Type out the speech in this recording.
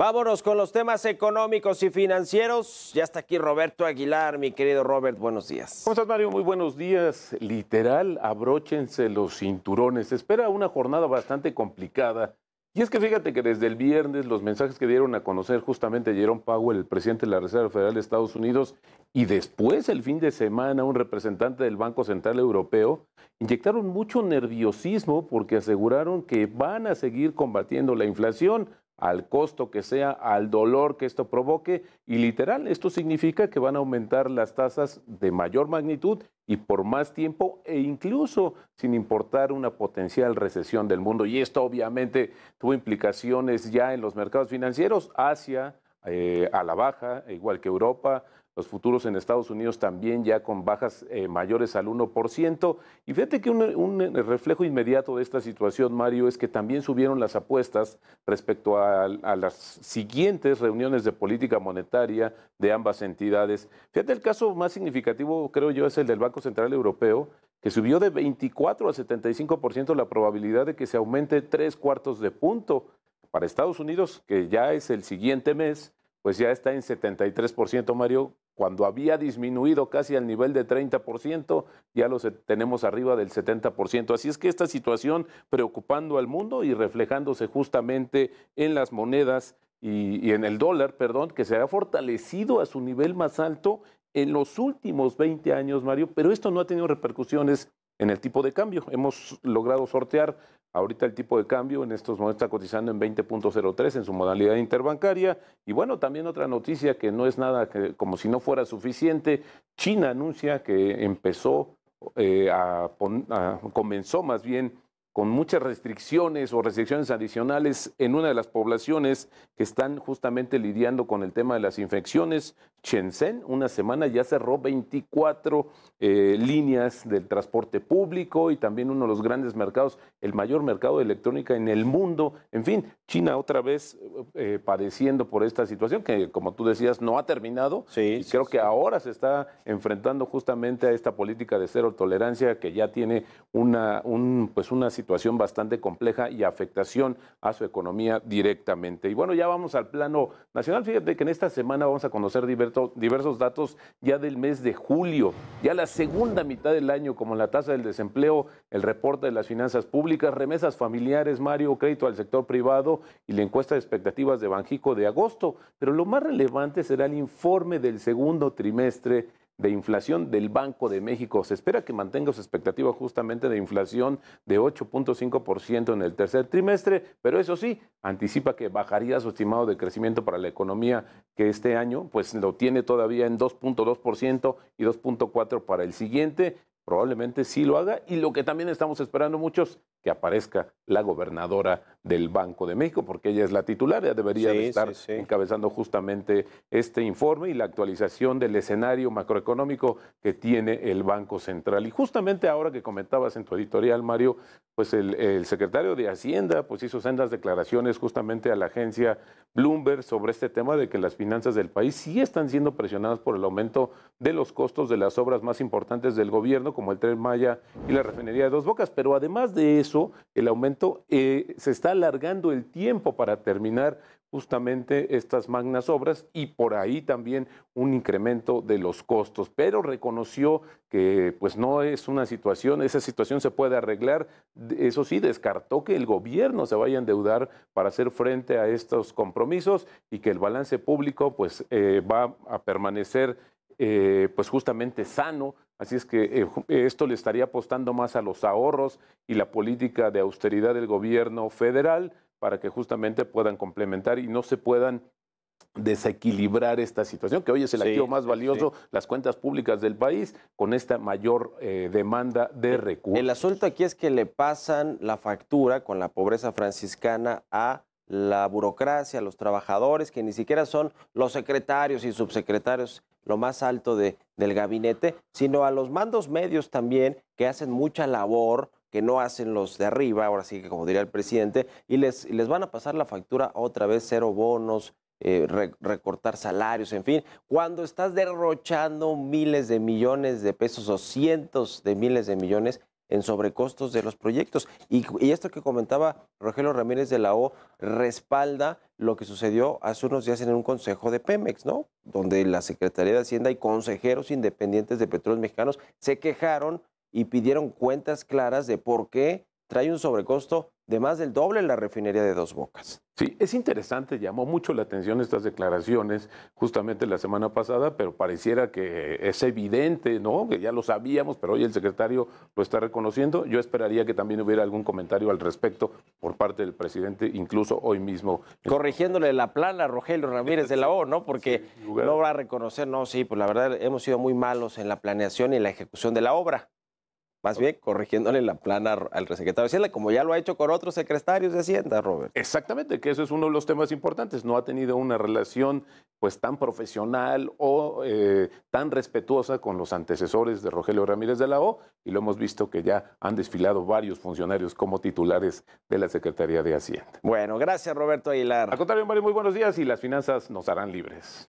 Vámonos con los temas económicos y financieros. Ya está aquí Roberto Aguilar, mi querido Robert, buenos días. ¿Cómo estás, Mario? Muy buenos días. Literal, abróchense los cinturones. Se espera una jornada bastante complicada. Y es que fíjate que desde el viernes los mensajes que dieron a conocer justamente Jerome Powell, el presidente de la Reserva Federal de Estados Unidos, y después el fin de semana un representante del Banco Central Europeo, inyectaron mucho nerviosismo porque aseguraron que van a seguir combatiendo la inflación al costo que sea, al dolor que esto provoque. Y literal, esto significa que van a aumentar las tasas de mayor magnitud y por más tiempo e incluso sin importar una potencial recesión del mundo. Y esto obviamente tuvo implicaciones ya en los mercados financieros. hacia... Eh, a la baja, igual que Europa. Los futuros en Estados Unidos también ya con bajas eh, mayores al 1%. Y fíjate que un, eh, reflejo inmediato de esta situación, Mario, es que también subieron las apuestas respecto a, a, las siguientes reuniones de política monetaria de ambas entidades. Fíjate, el caso más significativo, creo yo, es el del Banco Central Europeo, que subió de 24 a 75% la probabilidad de que se aumente tres cuartos de punto para Estados Unidos, que ya es el siguiente mes, pues ya está en 73%, Mario, cuando había disminuido casi al nivel de 30%, ya lo tenemos arriba del 70%. Así es que esta situación preocupando al mundo y reflejándose justamente en las monedas y, en el dólar, perdón, que se ha fortalecido a su nivel más alto en los últimos 20 años, Mario, pero esto no ha tenido repercusiones en el tipo de cambio. Hemos logrado sortear ahorita el tipo de cambio, en estos momentos está cotizando en 20.03 en su modalidad interbancaria. Y bueno, también otra noticia que no es nada que, como si no fuera suficiente, China anuncia que empezó, eh, a, comenzó más bien con muchas restricciones o restricciones adicionales en una de las poblaciones que están justamente lidiando con el tema de las infecciones. Shenzhen, una semana ya cerró 24 eh, líneas del transporte público y también uno de los grandes mercados, el mayor mercado de electrónica en el mundo. En fin, China otra vez eh, eh, padeciendo por esta situación que, como tú decías, no ha terminado. y creo que ahora se está enfrentando justamente a esta política de cero tolerancia que ya tiene una, pues una situación situación bastante compleja y afectación a su economía directamente. Y bueno, ya vamos al plano nacional. Fíjate que en esta semana vamos a conocer diversos datos ya del mes de julio, ya la segunda mitad del año, como la tasa del desempleo, el reporte de las finanzas públicas, remesas familiares, Mario, crédito al sector privado y la encuesta de expectativas de Banjico de agosto. Pero lo más relevante será el informe del segundo trimestre de inflación del Banco de México. Se espera que mantenga su expectativa justamente de inflación de 8.5% en el tercer trimestre, pero eso sí, anticipa que bajaría su estimado de crecimiento para la economía que este año pues lo tiene todavía en 2.2% y 2.4 para el siguiente probablemente sí lo haga y lo que también estamos esperando muchos, que aparezca la gobernadora del Banco de México, porque ella es la titular, ella debería estar encabezando justamente este informe y la actualización del escenario macroeconómico que tiene el Banco Central. Y justamente ahora que comentabas en tu editorial, Mario, pues el, secretario de Hacienda pues hizo sendas declaraciones justamente a la agencia Bloomberg sobre este tema de que las finanzas del país sí están siendo presionadas por el aumento de los costos de las obras más importantes del gobierno, como el Tren Maya y la refinería de Dos Bocas. Pero además de eso, el aumento eh, se está alargando el tiempo para terminar justamente estas magnas obras y por ahí también un incremento de los costos, pero reconoció que pues no es una situación, esa situación se puede arreglar, eso sí, descartó que el gobierno se vaya a endeudar para hacer frente a estos compromisos y que el balance público pues eh, va a permanecer eh, pues justamente sano Así es que eh, esto le estaría apostando más a los ahorros y la política de austeridad del gobierno federal, para que justamente puedan complementar y no se puedan desequilibrar esta situación, que hoy es el activo más valioso, las cuentas públicas del país, con esta mayor eh, demanda de recursos. El asunto aquí es que le pasan la factura con la pobreza franciscana a la burocracia, a los trabajadores, que ni siquiera son los secretarios y subsecretarios lo más alto de, del gabinete, sino a los mandos medios también, que hacen mucha labor que no hacen los de arriba, ahora sí que como diría el presidente, y les, les van a pasar la factura otra vez, cero bonos, eh, recortar salarios, en fin, cuando estás derrochando miles de millones de pesos o cientos de miles de millones en sobrecostos de los proyectos. Y, esto que comentaba Rogelio Ramírez de la O respalda lo que sucedió hace unos días en un consejo de Pemex, ¿no? Donde la Secretaría de Hacienda y consejeros independientes de Petróleos Mexicanos se quejaron y pidieron cuentas claras de por qué trae un sobrecosto de más del doble en la refinería de Dos Bocas. Sí, es interesante, llamó mucho la atención estas declaraciones justamente la semana pasada, pero pareciera que es evidente, ¿no? Que ya lo sabíamos, pero hoy el secretario lo está reconociendo. Yo esperaría que también hubiera algún comentario al respecto por parte del presidente, incluso hoy mismo. Corrigiéndole la plana a Rogelio Ramírez de la O, ¿no? Porque no va a reconocer, no, sí, pues la verdad hemos sido muy malos en la planeación y en la ejecución de la obra más bien corrigiéndole la plana al secretario de Hacienda, como ya lo ha hecho con otros secretarios de Hacienda, Robert. Exactamente, que eso es uno de los temas importantes. No ha tenido una relación pues tan profesional o eh, tan respetuosa con los antecesores de Rogelio Ramírez de la O, y lo hemos visto que ya han desfilado varios funcionarios como titulares de la Secretaría de Hacienda. Bueno, gracias Roberto Aguilar. A contrario, Mario, muy buenos días y las finanzas nos harán libres.